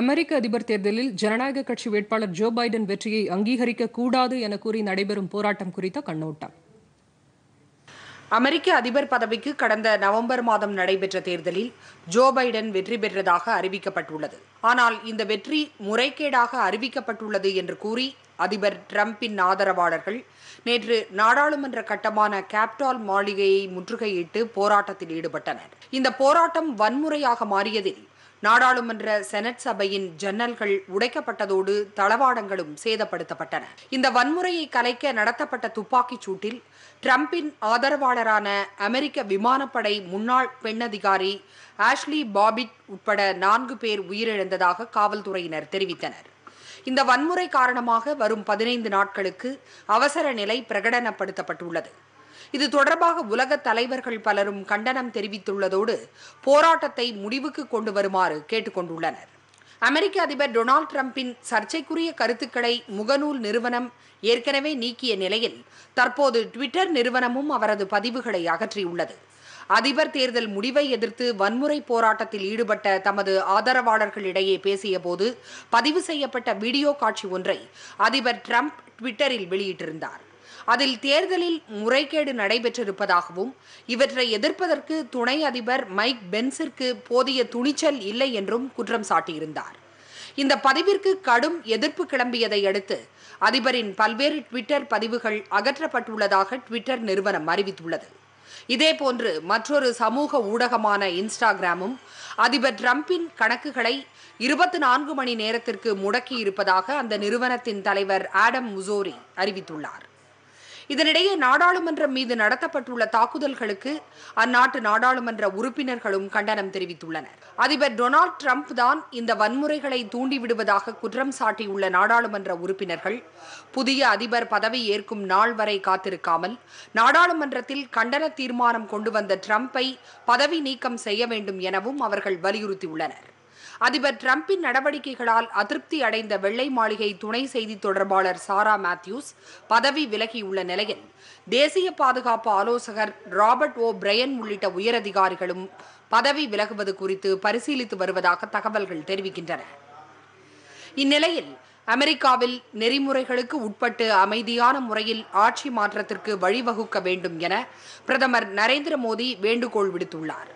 அமெரிக்க அதிபர் தேர்தலில் ஜனநாயக கட்சி வேட்பாளர் ஜோ பைடன் வெற்றியை அங்கீகரிக்க கூடாது என கூறி நடைபெறும் போராட்டம் குறித்த கண்ணோட்டம் அமெரிக்க அதிபர் பதவிக்கு கடந்த நவம்பர் மாதம் நடைபெற்ற தேர்தலில் ஜோ பைடன் வெற்றி பெற்றதாக அறிவிக்கப்பட்டுள்ளது ஆனால் இந்த வெற்றி முறைகேடாக அறிவிக்கப்பட்டுள்ளது என்று கூறி அதிபர் டிரம்பின் ஆதரவாளர்கள் நேற்று நாடாளுமன்ற கட்டமான கேப்டால் மாளிகையை முற்றுகையிட்டு போராட்டத்தில் ஈடுபட்டனர் இந்த போராட்டம் வன்முறையாக மாறியதில் நாடாளுமன்ற செனட் சபையின் ஜன்னல்கள் உடைக்கப்பட்டதோடு தளவாடங்களும் சேதப்படுத்தப்பட்டன இந்த வன்முறையை கலைக்க நடத்தப்பட்ட துப்பாக்கிச் சூட்டில் டிரம்பின் ஆதரவாளரான அமெரிக்க விமானப்படை முன்னாள் பெண் அதிகாரி ஆஷ்லி பாபிட் உட்பட நான்கு பேர் உயிரிழந்ததாக காவல்துறையினர் தெரிவித்தனர் இந்த வன்முறை காரணமாக வரும் பதினைந்து நாட்களுக்கு அவசர நிலை பிரகடனப்படுத்தப்பட்டுள்ளது இது தொடர்பாக உலக தலைவர்கள் பலரும் கண்டனம் தெரிவித்துள்ளதோடு போராட்டத்தை முடிவுக்கு கொண்டு வருமாறு கேட்டுக்கொண்டுள்ளனர் அமெரிக்க அதிபர் டொனால்டு டிரம்பின் சர்ச்சைக்குரிய கருத்துக்களை முகநூல் நிறுவனம் ஏற்கனவே நீக்கிய நிலையில் தற்போது ட்விட்டர் நிறுவனமும் அவரது பதிவுகளை அகற்றியுள்ளது அதிபர் தேர்தல் முடிவை எதிர்த்து வன்முறை போராட்டத்தில் ஈடுபட்ட தமது ஆதரவாளர்களிடையே பேசியபோது பதிவு செய்யப்பட்ட வீடியோ காட்சி ஒன்றை அதிபர் டிரம்ப் ட்விட்டரில் வெளியிட்டிருந்தார் அதில் தேர்தலில் முறைகேடு நடைபெற்றிருப்பதாகவும் இவற்றை எதிர்ப்பதற்கு துணை அதிபர் மைக் பென்சிற்கு போதிய துணிச்சல் இல்லை என்றும் குற்றம் சாட்டியிருந்தார் இந்த பதிவிற்கு கடும் எதிர்ப்பு கிளம்பியதை அடுத்து அதிபரின் பல்வேறு ட்விட்டர் பதிவுகள் அகற்றப்பட்டுள்ளதாக ட்விட்டர் நிறுவனம் அறிவித்துள்ளது இதேபோன்று மற்றொரு சமூக ஊடகமான இன்ஸ்டாகிராமும் அதிபர் டிரம்பின் கணக்குகளை இருபத்தி நான்கு மணி நேரத்திற்கு முடக்கியிருப்பதாக அந்த நிறுவனத்தின் தலைவர் ஆடம் முசோரி அறிவித்துள்ளார் இதனிடையே நாடாளுமன்றம் மீது நடத்தப்பட்டுள்ள தாக்குதல்களுக்கு அந்நாட்டு நாடாளுமன்ற உறுப்பினர்களும் கண்டனம் தெரிவித்துள்ளனர் அதிபர் டொனால்டு டிரம்ப் தான் இந்த வன்முறைகளை தூண்டிவிடுவதாக குற்றம் சாட்டியுள்ள நாடாளுமன்ற உறுப்பினர்கள் புதிய அதிபர் பதவி ஏற்கும் நாள் வரை காத்திருக்காமல் நாடாளுமன்றத்தில் கண்டன தீர்மானம் கொண்டு வந்த டிரம்பை பதவி நீக்கம் செய்ய வேண்டும் எனவும் அவர்கள் வலியுறுத்தியுள்ளனர் அதிபர் டிரம்பின் நடவடிக்கைகளால் அதிருப்தி அடைந்த வெள்ளை மாளிகை துணை செய்தி தொடர்பாளர் சாரா மேத்யூஸ் பதவி விலகியுள்ள நிலையில் தேசிய பாதுகாப்பு ஆலோசகர் ராபர்ட் ஓ பிரையன் உள்ளிட்ட உயரதிகாரிகளும் பதவி விலகுவது குறித்து பரிசீலித்து வருவதாக தகவல்கள் தெரிவிக்கின்றன இந்நிலையில் அமெரிக்காவில் நெறிமுறைகளுக்கு உட்பட்டு அமைதியான முறையில் ஆட்சி மாற்றத்திற்கு வழிவகுக்க வேண்டும் என பிரதமர் நரேந்திர மோடி வேண்டுகோள் விடுத்துள்ளார்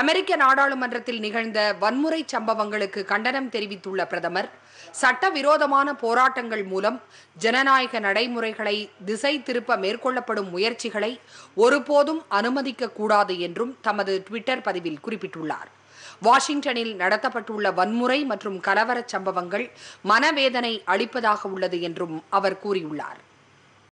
அமெரிக்க நாடாளுமன்றத்தில் நிகழ்ந்த வன்முறை சம்பவங்களுக்கு கண்டனம் தெரிவித்துள்ள பிரதமர் சட்டவிரோதமான போராட்டங்கள் மூலம் ஜனநாயக நடைமுறைகளை திசை திருப்ப மேற்கொள்ளப்படும் முயற்சிகளை ஒருபோதும் அனுமதிக்க கூடாது என்றும் தமது டுவிட்டர் பதிவில் குறிப்பிட்டுள்ளார் வாஷிங்டனில் நடத்தப்பட்டுள்ள வன்முறை மற்றும் கலவரச் சம்பவங்கள் மனவேதனை அளிப்பதாக உள்ளது என்றும் அவர் கூறியுள்ளார்